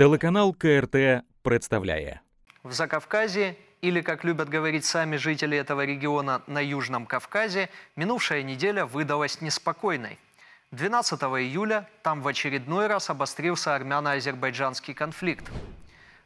Телеканал КРТ представляет. В Закавказье, или, как любят говорить сами жители этого региона, на Южном Кавказе, минувшая неделя выдалась неспокойной. 12 июля там в очередной раз обострился армяно-азербайджанский конфликт.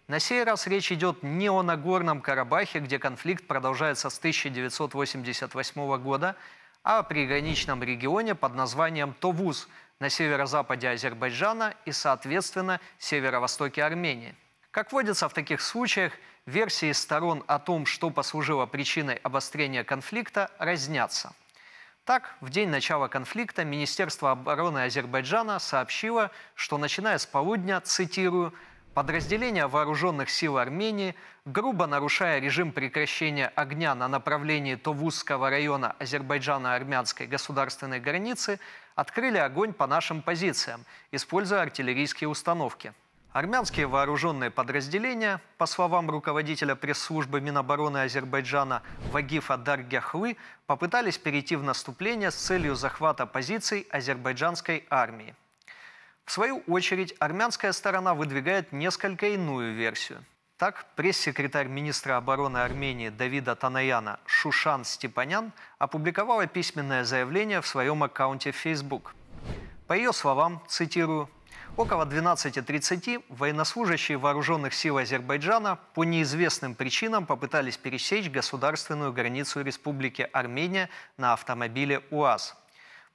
На сей раз речь идет не о Нагорном Карабахе, где конфликт продолжается с 1988 года, а о приграничном регионе под названием Товуз – на северо-западе Азербайджана и, соответственно, северо-востоке Армении. Как водится в таких случаях, версии сторон о том, что послужило причиной обострения конфликта, разнятся. Так, в день начала конфликта Министерство обороны Азербайджана сообщило, что начиная с полудня, цитирую, подразделения вооруженных сил Армении, грубо нарушая режим прекращения огня на направлении Товузского района Азербайджана-армянской государственной границы, открыли огонь по нашим позициям, используя артиллерийские установки. Армянские вооруженные подразделения, по словам руководителя пресс-службы Минобороны Азербайджана Вагифа Даргяхвы, попытались перейти в наступление с целью захвата позиций азербайджанской армии. В свою очередь, армянская сторона выдвигает несколько иную версию – так, пресс-секретарь министра обороны Армении Давида Танаяна Шушан Степанян опубликовала письменное заявление в своем аккаунте в Facebook. По ее словам, цитирую, Около 12.30 военнослужащие вооруженных сил Азербайджана по неизвестным причинам попытались пересечь государственную границу Республики Армения на автомобиле УАЗ.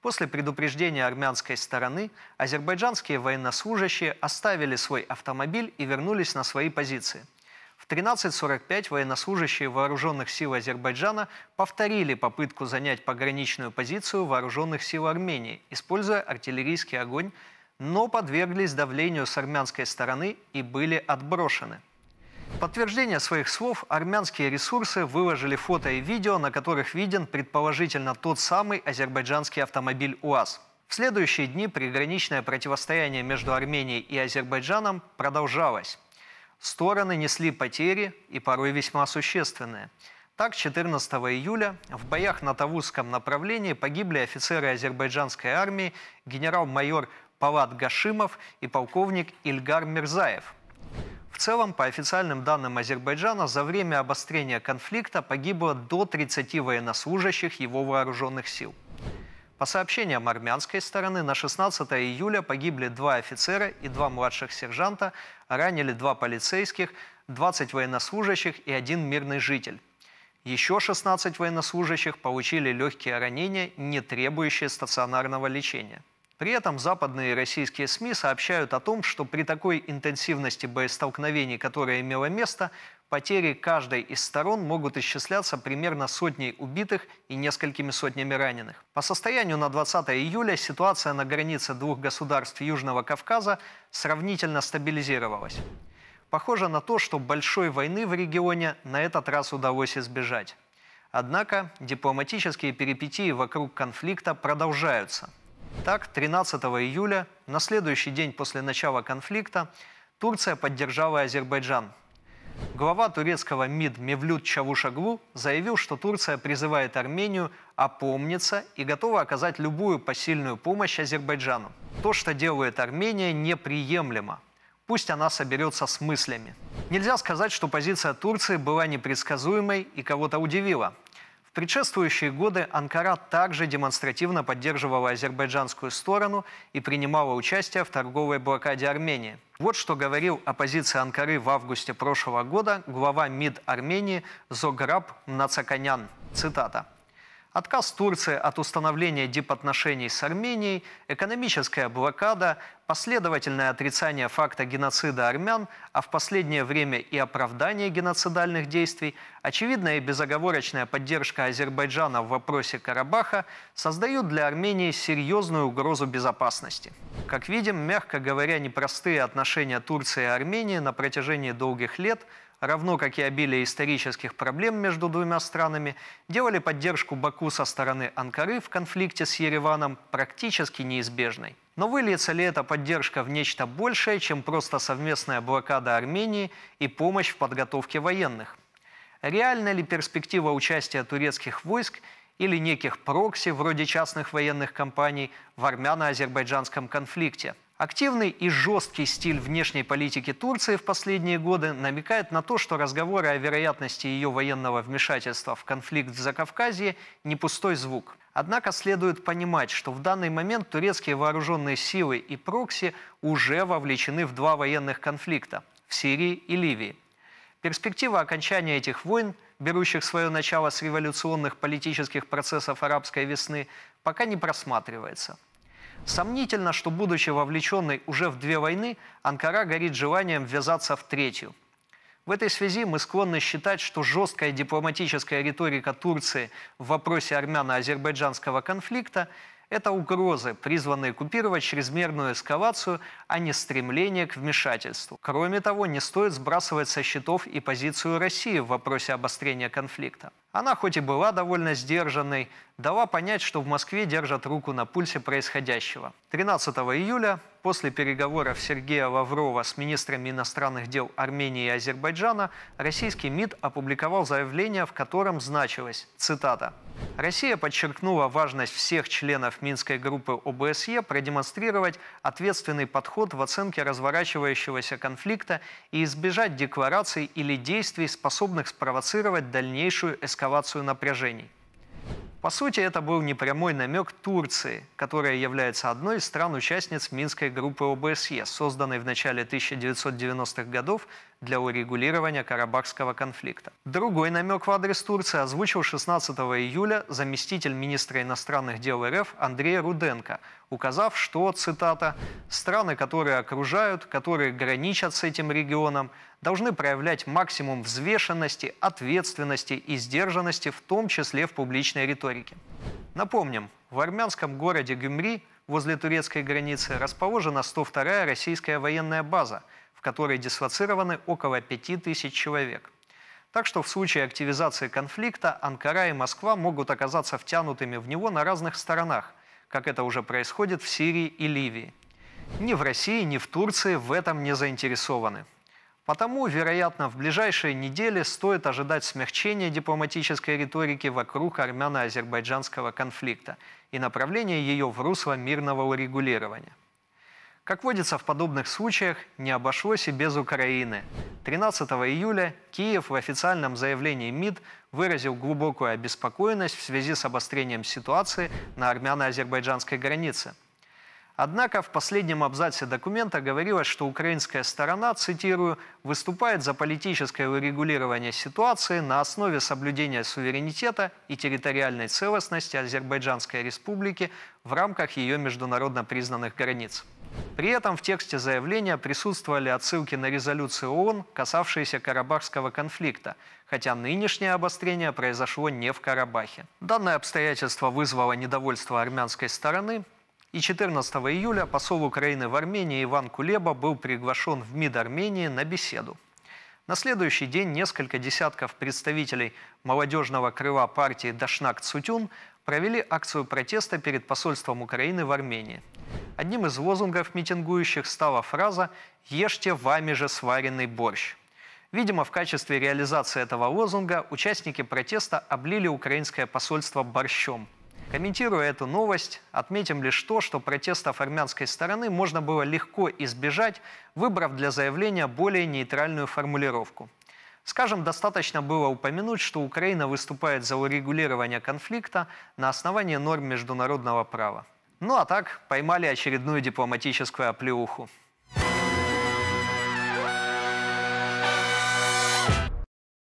После предупреждения армянской стороны азербайджанские военнослужащие оставили свой автомобиль и вернулись на свои позиции – 13.45 военнослужащие вооруженных сил Азербайджана повторили попытку занять пограничную позицию вооруженных сил Армении, используя артиллерийский огонь, но подверглись давлению с армянской стороны и были отброшены. В подтверждение своих слов армянские ресурсы выложили фото и видео, на которых виден предположительно тот самый азербайджанский автомобиль УАЗ. В следующие дни приграничное противостояние между Арменией и Азербайджаном продолжалось. Стороны несли потери и порой весьма существенные. Так, 14 июля в боях на Тавузском направлении погибли офицеры азербайджанской армии генерал-майор Пават Гашимов и полковник Ильгар Мирзаев. В целом, по официальным данным Азербайджана, за время обострения конфликта погибло до 30 военнослужащих его вооруженных сил. По сообщениям армянской стороны, на 16 июля погибли два офицера и два младших сержанта, ранили два полицейских, 20 военнослужащих и один мирный житель. Еще 16 военнослужащих получили легкие ранения, не требующие стационарного лечения. При этом западные российские СМИ сообщают о том, что при такой интенсивности боестолкновений, которая имела место, потери каждой из сторон могут исчисляться примерно сотней убитых и несколькими сотнями раненых. По состоянию на 20 июля ситуация на границе двух государств Южного Кавказа сравнительно стабилизировалась. Похоже на то, что большой войны в регионе на этот раз удалось избежать. Однако дипломатические перипетии вокруг конфликта продолжаются – так, 13 июля, на следующий день после начала конфликта, Турция поддержала Азербайджан. Глава турецкого МИД Мевлюд Чавушаглу заявил, что Турция призывает Армению опомниться и готова оказать любую посильную помощь Азербайджану. То, что делает Армения, неприемлемо. Пусть она соберется с мыслями. Нельзя сказать, что позиция Турции была непредсказуемой и кого-то удивила. В предшествующие годы Анкара также демонстративно поддерживала азербайджанскую сторону и принимала участие в торговой блокаде Армении. Вот что говорил оппозиция Анкары в августе прошлого года глава МИД Армении Зограб Нацаканян. Цитата. Отказ Турции от установления дипотношений с Арменией, экономическая блокада, последовательное отрицание факта геноцида армян, а в последнее время и оправдание геноцидальных действий, очевидная и безоговорочная поддержка Азербайджана в вопросе Карабаха создают для Армении серьезную угрозу безопасности. Как видим, мягко говоря, непростые отношения Турции и Армении на протяжении долгих лет – равно как и обилие исторических проблем между двумя странами, делали поддержку Баку со стороны Анкары в конфликте с Ереваном практически неизбежной. Но выльется ли эта поддержка в нечто большее, чем просто совместная блокада Армении и помощь в подготовке военных? Реальна ли перспектива участия турецких войск или неких прокси, вроде частных военных компаний, в армяно-азербайджанском конфликте – Активный и жесткий стиль внешней политики Турции в последние годы намекает на то, что разговоры о вероятности ее военного вмешательства в конфликт в Закавказье не пустой звук. Однако следует понимать, что в данный момент турецкие вооруженные силы и прокси уже вовлечены в два военных конфликта – в Сирии и Ливии. Перспектива окончания этих войн, берущих свое начало с революционных политических процессов арабской весны, пока не просматривается – Сомнительно, что, будучи вовлеченной уже в две войны, Анкара горит желанием ввязаться в третью. В этой связи мы склонны считать, что жесткая дипломатическая риторика Турции в вопросе армяно-азербайджанского конфликта это угрозы, призванные купировать чрезмерную эскалацию, а не стремление к вмешательству. Кроме того, не стоит сбрасывать со счетов и позицию России в вопросе обострения конфликта. Она хоть и была довольно сдержанной, дала понять, что в Москве держат руку на пульсе происходящего. 13 июля после переговоров Сергея Лаврова с министрами иностранных дел Армении и Азербайджана российский МИД опубликовал заявление, в котором значилось, цитата, «Россия подчеркнула важность всех членов Минской группы ОБСЕ продемонстрировать ответственный подход в оценке разворачивающегося конфликта и избежать деклараций или действий, способных спровоцировать дальнейшую эскалацию напряжений». По сути, это был непрямой намек Турции, которая является одной из стран-участниц Минской группы ОБСЕ, созданной в начале 1990-х годов для урегулирования Карабахского конфликта. Другой намек в адрес Турции озвучил 16 июля заместитель министра иностранных дел РФ Андрей Руденко, указав, что, цитата, «страны, которые окружают, которые граничат с этим регионом, должны проявлять максимум взвешенности, ответственности и сдержанности, в том числе в публичной риторике. Напомним, в армянском городе Гюмри возле турецкой границы расположена 102-я российская военная база, в которой дислоцированы около 5000 человек. Так что в случае активизации конфликта Анкара и Москва могут оказаться втянутыми в него на разных сторонах, как это уже происходит в Сирии и Ливии. Ни в России, ни в Турции в этом не заинтересованы. Потому, вероятно, в ближайшие недели стоит ожидать смягчения дипломатической риторики вокруг армяно-азербайджанского конфликта и направления ее в русло мирного урегулирования. Как водится в подобных случаях, не обошлось и без Украины. 13 июля Киев в официальном заявлении МИД выразил глубокую обеспокоенность в связи с обострением ситуации на армяно-азербайджанской границе – Однако в последнем абзаце документа говорилось, что украинская сторона, цитирую, выступает за политическое урегулирование ситуации на основе соблюдения суверенитета и территориальной целостности Азербайджанской республики в рамках ее международно признанных границ. При этом в тексте заявления присутствовали отсылки на резолюции ООН, касавшиеся Карабахского конфликта, хотя нынешнее обострение произошло не в Карабахе. Данное обстоятельство вызвало недовольство армянской стороны, и 14 июля посол Украины в Армении Иван Кулеба был приглашен в МИД Армении на беседу. На следующий день несколько десятков представителей молодежного крыла партии «Дашнак Цутюн» провели акцию протеста перед посольством Украины в Армении. Одним из лозунгов митингующих стала фраза «Ешьте вами же сваренный борщ». Видимо, в качестве реализации этого лозунга участники протеста облили украинское посольство борщом – Комментируя эту новость, отметим лишь то, что протестов армянской стороны можно было легко избежать, выбрав для заявления более нейтральную формулировку. Скажем, достаточно было упомянуть, что Украина выступает за урегулирование конфликта на основании норм международного права. Ну а так, поймали очередную дипломатическую оплеуху.